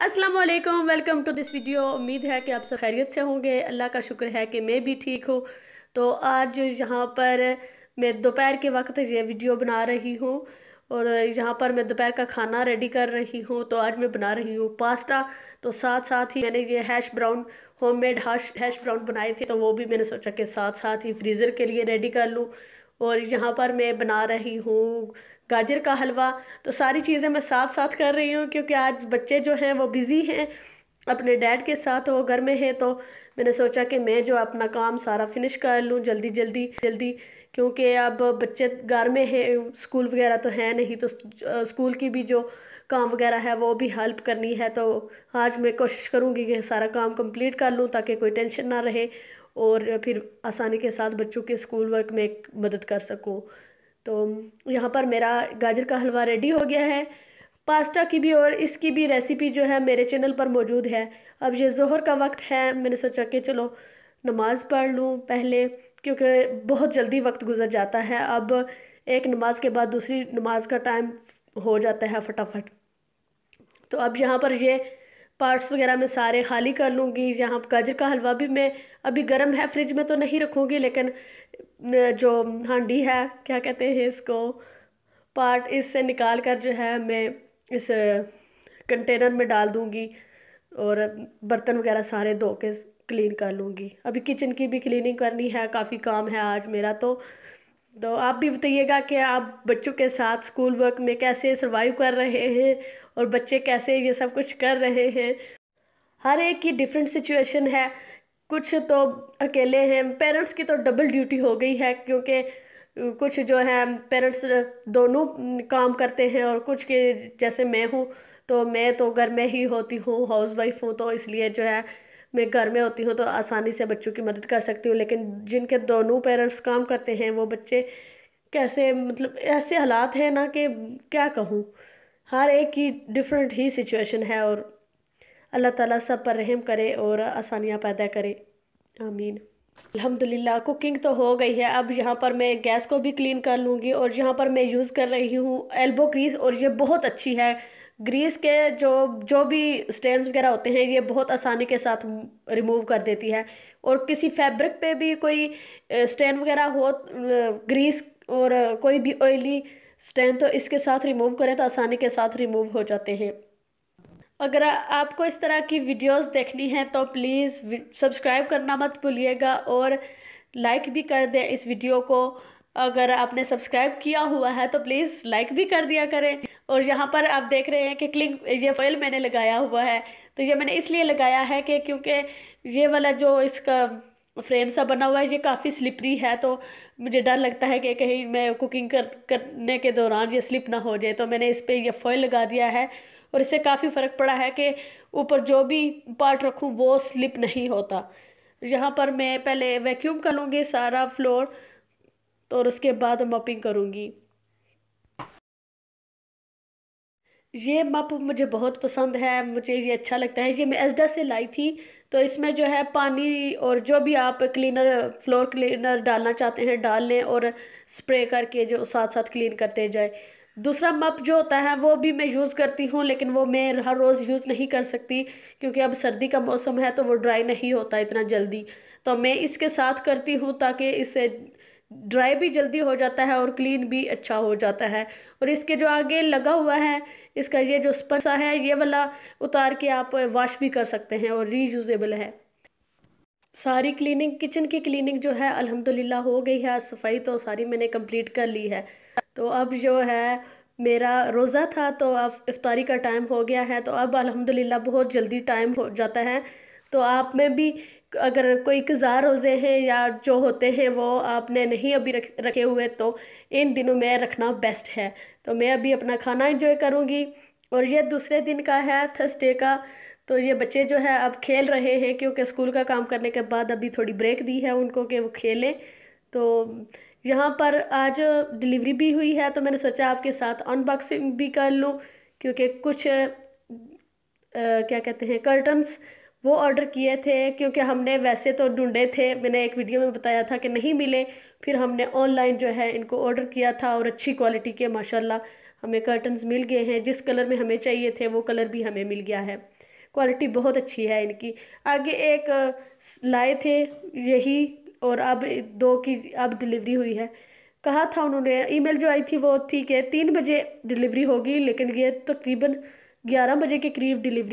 Aslam welcome to this video उम्मीद है कि आप सब खैरियत से होंगे अल्लाह का शुक्र है कि मैं भी ठीक हूँ तो आज यहाँ पर मैं दोपहर के वक्त ये वीडियो बना रही हूँ और यहाँ पर मैं दोपहर का खाना रेडी कर रही हूँ तो आज मैं बना रही हूँ पास्ता तो साथ साथ ही मैंने ये hash brown homemade hash hash brown बनाए थे तो वो भी मैंने सोचा कि साथ साथ ही फ्रीज़र के लिए रेडी कर लूँ और यहाँ पर मैं बना रही हूँ गाजर का हलवा तो सारी चीज़ें मैं साथ साथ कर रही हूँ क्योंकि आज बच्चे जो हैं वो बिज़ी हैं अपने डैड के साथ वो घर में है तो मैंने सोचा कि मैं जो अपना काम सारा फिनिश कर लूँ जल्दी जल्दी जल्दी क्योंकि अब बच्चे घर में है स्कूल वगैरह तो है नहीं तो स्कूल की भी जो काम वगैरह है वो भी हेल्प करनी है तो आज मैं कोशिश करूँगी कि सारा काम कंप्लीट कर लूँ ताकि कोई टेंशन ना रहे और फिर आसानी के साथ बच्चों के स्कूल वर्क में मदद कर सकूँ तो यहाँ पर मेरा गाजर का हलवा रेडी हो गया है पास्ता की भी और इसकी भी रेसिपी जो है मेरे चैनल पर मौजूद है अब ये जहर का वक्त है मैंने सोचा कि चलो नमाज़ पढ़ लूँ पहले क्योंकि बहुत जल्दी वक्त गुजर जाता है अब एक नमाज के बाद दूसरी नमाज का टाइम हो जाता है फटाफट तो अब यहाँ पर ये पार्ट्स वगैरह मैं सारे खाली कर लूँगी यहाँ गाजर का हलवा भी मैं अभी गर्म है फ्रिज में तो नहीं रखूँगी लेकिन जो हांडी है क्या कहते हैं इसको पार्ट इससे निकाल कर जो है मैं इस कंटेनर में डाल दूँगी और बर्तन वगैरह सारे धो के क्लीन कर लूँगी अभी किचन की भी क्लीनिंग करनी है काफ़ी काम है आज मेरा तो तो आप भी बताइएगा कि आप बच्चों के साथ स्कूल वर्क में कैसे सर्वाइव कर रहे हैं और बच्चे कैसे ये सब कुछ कर रहे हैं हर एक की डिफरेंट सिचुएशन है कुछ तो अकेले हैं पेरेंट्स की तो डबल ड्यूटी हो गई है क्योंकि कुछ जो है पेरेंट्स दोनों काम करते हैं और कुछ के जैसे मैं हूँ तो मैं तो घर में ही होती हूँ हाउस वाइफ हूँ तो इसलिए जो है मैं घर में होती हूँ तो आसानी से बच्चों की मदद कर सकती हूँ लेकिन जिनके दोनों पेरेंट्स काम करते हैं वो बच्चे कैसे मतलब ऐसे हालात हैं ना कि क्या कहूँ हर एक की डिफरेंट ही सिचुएशन है और अल्लाह ताला सब पर रहम करे और आसानियाँ पैदा करे आमीन अल्हम्दुलिल्लाह कुकिंग तो हो गई है अब यहाँ पर मैं गैस को भी क्लीन कर लूँगी और यहाँ पर मैं यूज़ कर रही हूँ एल्बो ग्रीस और ये बहुत अच्छी है ग्रीस के जो जो भी स्टेन्स वगैरह होते हैं ये बहुत आसानी के साथ रिमूव कर देती है और किसी फैब्रिक पे भी कोई स्टेन वगैरह हो ग्रीस और कोई भी ऑयली स्टैंड तो इसके साथ रिमूव करें तो आसानी के साथ रिमूव हो जाते हैं अगर आपको इस तरह की वीडियोस देखनी है तो प्लीज़ सब्सक्राइब करना मत भूलिएगा और लाइक भी कर दें इस वीडियो को अगर आपने सब्सक्राइब किया हुआ है तो प्लीज़ लाइक भी कर दिया करें और यहाँ पर आप देख रहे हैं कि क्लिंग ये फॉइल मैंने लगाया हुआ है तो ये मैंने इसलिए लगाया है कि क्योंकि ये वाला जो इसका फ्रेम सा बना हुआ है ये काफ़ी स्लिपरी है तो मुझे डर लगता है कि कहीं मैं कुकिंग कर करने के दौरान ये स्लिप ना हो जाए तो मैंने इस पर यह फॉइल लगा दिया है और इससे काफ़ी फ़र्क पड़ा है कि ऊपर जो भी पार्ट रखूँ वो स्लिप नहीं होता यहाँ पर मैं पहले वैक्यूम कर लूँगी सारा फ्लोर तो और उसके बाद मॉपिंग करूँगी ये मप मुझे बहुत पसंद है मुझे ये अच्छा लगता है ये मैं एसडा से लाई थी तो इसमें जो है पानी और जो भी आप क्लीनर फ्लोर क्लीनर डालना चाहते हैं डाल लें और स्प्रे करके जो साथ साथ क्लीन करते जाए दूसरा मप जो होता है वो भी मैं यूज़ करती हूँ लेकिन वो मैं हर रोज़ यूज़ नहीं कर सकती क्योंकि अब सर्दी का मौसम है तो वो ड्राई नहीं होता इतना जल्दी तो मैं इसके साथ करती हूँ ताकि इससे ड्राई भी जल्दी हो जाता है और क्लीन भी अच्छा हो जाता है और इसके जो आगे लगा हुआ है इसका ये जो स्पंसा है ये वाला उतार के आप वॉश भी कर सकते हैं और रीयूजेबल है सारी क्लीनिंग किचन की क्लीनिंग जो है अल्हम्दुलिल्लाह हो गई है सफाई तो सारी मैंने कंप्लीट कर ली है तो अब जो है मेरा रोज़ा था तो अब इफ्तारी का टाइम हो गया है तो अब अल्हम्दुलिल्लाह बहुत जल्दी टाइम हो जाता है तो आप में भी अगर कोई गुजार रोज़े हैं या जो होते हैं वो आपने नहीं अभी रख रखे हुए तो इन दिनों में रखना बेस्ट है तो मैं अभी अपना खाना इंजॉय करूँगी और ये दूसरे दिन का है थर्सडे का तो ये बच्चे जो है अब खेल रहे हैं क्योंकि स्कूल का काम करने के बाद अभी थोड़ी ब्रेक दी है उनको कि वो खेलें तो यहाँ पर आज डिलीवरी भी हुई है तो मैंने सोचा आपके साथ अनबॉक्सिंग भी कर लूँ क्योंकि कुछ आ, क्या कहते हैं कर्टन्स वो ऑर्डर किए थे क्योंकि हमने वैसे तो ढूंढे थे मैंने एक वीडियो में बताया था कि नहीं मिले फिर हमने ऑनलाइन जो है इनको ऑर्डर किया था और अच्छी क्वालिटी के माशाल्लाह हमें कर्टन्स मिल गए हैं जिस कलर में हमें चाहिए थे वो कलर भी हमें मिल गया है क्वालिटी बहुत अच्छी है इनकी आगे एक लाए थे यही और अब दो की अब डिलीवरी हुई है कहा था उन्होंने ईमेल जो आई थी वो थी कि तीन बजे डिलीवरी होगी लेकिन ये तकरीबन तो ग्यारह बजे के करीब डिलीवरी